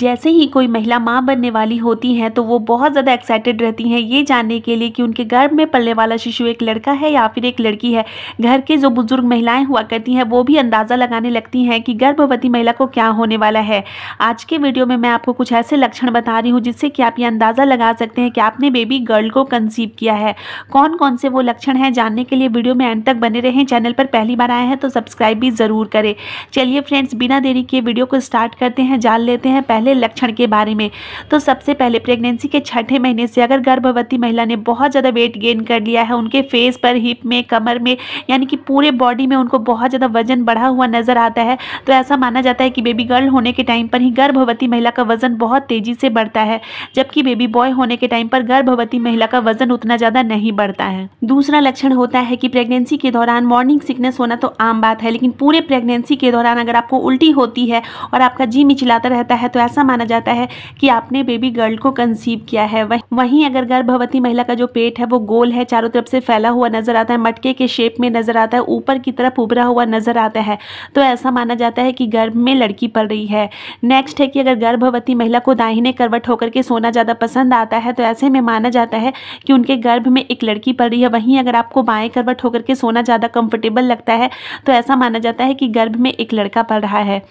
जैसे ही कोई महिला माँ बनने वाली होती हैं तो वो बहुत ज़्यादा एक्साइटेड रहती हैं ये जानने के लिए कि उनके गर्भ में पलने वाला शिशु एक लड़का है या फिर एक लड़की है घर के जो बुज़ुर्ग महिलाएं हुआ करती हैं वो भी अंदाज़ा लगाने लगती हैं कि गर्भवती महिला को क्या होने वाला है आज के वीडियो में मैं आपको कुछ ऐसे लक्षण बता रही हूँ जिससे कि आप ये अंदाज़ा लगा सकते हैं कि आपने बेबी गर्ल को कंसीव किया है कौन कौन से वो लक्षण हैं जानने के लिए वीडियो में एंड तक बने रहें चैनल पर पहली बार आए हैं तो सब्सक्राइब भी ज़रूर करें चलिए फ्रेंड्स बिना देरी के वीडियो को स्टार्ट करते हैं जान लेते हैं पहले पहले लक्षण के बारे में तो सबसे पहले प्रेगनेंसी के छठे महीने से अगर गर्भवती महिला ने बहुत ज़्यादा वेट गेन कर लिया है उनके फेस पर हिप में कमर में यानी कि पूरे बॉडी में उनको बहुत ज़्यादा वजन बढ़ा हुआ नज़र आता है तो ऐसा माना जाता है कि बेबी गर्ल होने के टाइम पर ही गर्भवती महिला का वजन बहुत तेज़ी से बढ़ता है जबकि बेबी बॉय होने के टाइम पर गर्भवती महिला का वजन उतना ज़्यादा नहीं बढ़ता है दूसरा लक्षण होता है कि प्रेगनेंसी के दौरान मॉर्निंग सिकनेस होना तो आम बात है लेकिन पूरे प्रेगनेंसी के दौरान अगर आपको उल्टी होती है और आपका जी मिचलाता रहता है तो ऐसा ऐसा माना जाता है कि आपने बेबी गर्ल को कंसीव किया है वही वहीं अगर गर्भवती महिला का जो पेट है वो गोल है चारों तरफ से फैला हुआ नजर आता है मटके के शेप में नजर आता है ऊपर की तरफ उभरा हुआ नजर आता है तो ऐसा माना जाता है कि गर्भ में लड़की पड़ रही है नेक्स्ट है कि अगर गर्भवती महिला को दाहिने करवट होकर के सोना ज़्यादा पसंद आता है तो ऐसे में माना जाता है कि उनके गर्भ में एक लड़की पड़ रही है वहीं अगर आपको बाएं करवट होकर के सोना ज़्यादा कंफर्टेबल लगता है तो ऐसा माना जाता है कि गर्भ में एक लड़का पड़ रहा है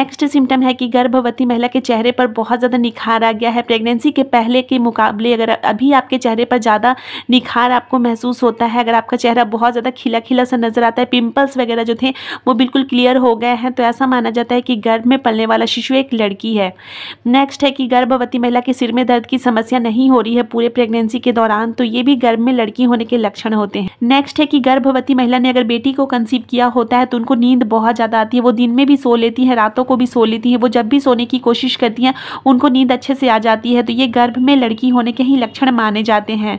नेक्स्ट सिम्टम है कि गर्भवती महिला के चेहरे पर बहुत ज़्यादा निखार आ गया है प्रेगनेंसी के पहले के मुकाबले मुकाबले अगर अभी आपके चेहरे पर ज़्यादा निखार आपको महसूस होता है अगर आपका चेहरा बहुत ज़्यादा खिला खिला सा नज़र आता है पिम्पल्स वगैरह जो थे वो बिल्कुल क्लियर हो गए हैं तो ऐसा माना जाता है कि गर्भ में पलने वाला शिशु एक लड़की है नेक्स्ट है कि गर्भवती महिला के सिर में दर्द की समस्या नहीं हो रही है पूरे प्रेगनेंसी के दौरान तो ये भी गर्भ में लड़की होने के लक्षण होते हैं नेक्स्ट है कि गर्भवती महिला ने अगर बेटी को कंसीव किया होता है तो उनको नींद बहुत ज़्यादा आती है वो दिन में भी सो लेती हैं रातों को भी सो लेती हैं वो जब भी सोने की कोशिश करती हैं उनको नींद अच्छे से आ जाती है तो ये गर्भ में लड़की होने के ही लक्षण माने जाते हैं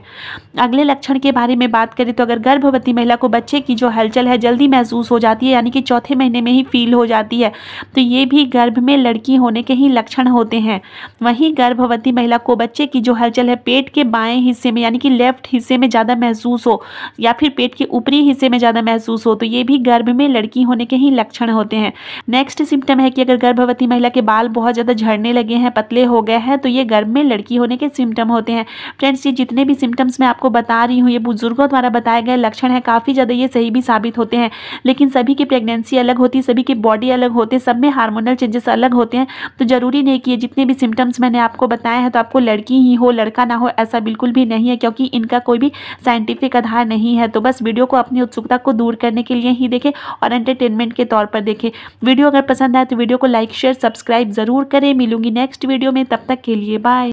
अगले लक्षण के बारे में बात करें तो अगर गर्भवती महिला को बच्चे की जो हलचल है जल्दी महसूस हो जाती है यानी कि चौथे महीने में ही फील हो जाती है तो ये भी गर्भ में लड़की होने के ही लक्षण होते हैं वहीं गर्भवती महिला को बच्चे की जो हलचल है पेट के बाएँ हिस्से में यानी कि लेफ्ट हिस्से में ज़्यादा महसूस हो या फिर पेट के ऊपरी हिस्से में ज़्यादा महसूस हो तो ये भी गर्भ में लड़की होने के ही लक्षण होते हैं नेक्स्ट सिम्टम है कि अगर गर्भवती महिला के बाल बहुत ज़्यादा झड़ने लगे हैं पतले हो गए हैं तो ये गर्भ में लड़की होने के सिम्टम होते होते हैं फ्रेंड्स ये जितने भी सिम्टम्स मैं आपको बता रही हूँ ये बुजुर्गों द्वारा बताए गए लक्षण है काफ़ी ज़्यादा ये सही भी साबित होते हैं लेकिन सभी की प्रेगनेंसी अलग होती है सभी की बॉडी अलग होते सब में हार्मोनल चेंजेस अलग होते हैं तो ज़रूरी नहीं कि ये जितने भी सिम्टम्स मैंने आपको बताए हैं तो आपको लड़की ही हो लड़का ना हो ऐसा बिल्कुल भी नहीं है क्योंकि इनका कोई भी साइंटिफिक आधार नहीं है तो बस वीडियो को अपनी उत्सुकता को दूर करने के लिए ही देखें और एंटरटेनमेंट के तौर पर देखें वीडियो अगर पसंद आए तो वीडियो को लाइक शेयर सब्सक्राइब ज़रूर करें मिलूंगी नेक्स्ट वीडियो में तब तक के लिए बाय